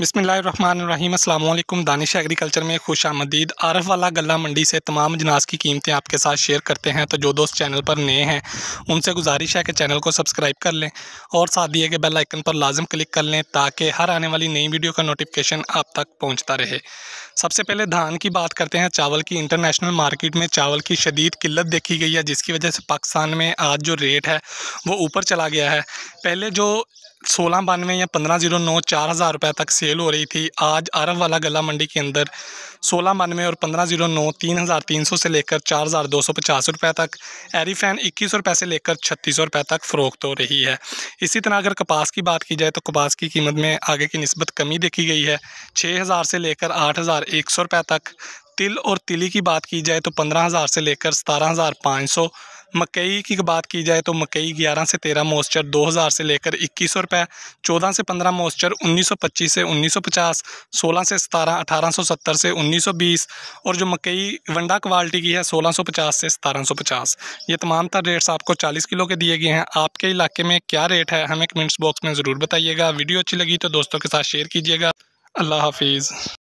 बसमीम अल्लाम दानिश एग्रीकल्चर में खुश आमदीद आरफ वाला गला मंडी से तमाम जनाज की कीमतें आपके साथ शेयर करते हैं तो जो दोस्त चैनल पर नए हैं उनसे गुजारिश है कि चैनल को सब्सक्राइब कर लें और साथ दिए गए बेल आइकन पर लाजम क्लिक कर लें ताकि हर आने वाली नई वीडियो का नोटिफिकेशन आप तक पहुँचता रहे सबसे पहले धान की बात करते हैं चावल की इंटरनेशनल मार्केट में चावल की शदीद किल्लत देखी गई है जिसकी वजह से पाकिस्तान में आज जो रेट है वो ऊपर चला गया है पहले जो सोलह बानवे या पंद्रह जीरो नौ चार हज़ार रुपये तक सेल हो रही थी आज अरब वाला गला मंडी के अंदर सोलह बानवे और पंद्रह जीरो नौ तीन हज़ार तीन सौ से लेकर चार हज़ार दो सौ पचास रुपये तक एरीफैन इक्कीस रुपये से लेकर छत्तीस सौ रुपये तक फ़रोख्त हो रही है इसी तरह अगर कपास की बात की जाए तो कपास की कीमत में आगे की नस्बत कमी देखी गई है छः हज़ार से लेकर आठ हज़ार एक सौ रुपये तक तिल और तिली की बात की जाए तो पंद्रह हज़ार से लेकर सतारह हज़ार पाँच सौ मकई की बात की जाए तो मकई 11 से 13 मॉइस्चर 2000 से लेकर इक्कीस सौ रुपये चौदह से 15 मॉइस्चर 1925 से 1950 16 से 17 1870 से 1920 और जो मकई वंडा क्वालिटी की है 1650 से 1750 ये तमाम तर रेट्स आपको 40 किलो के दिए गए हैं आपके इलाके में क्या रेट है हमें कमेंट्स बॉक्स में ज़रूर बताइएगा वीडियो अच्छी लगी तो दोस्तों के साथ शेयर कीजिएगा अल्लाह हाफिज़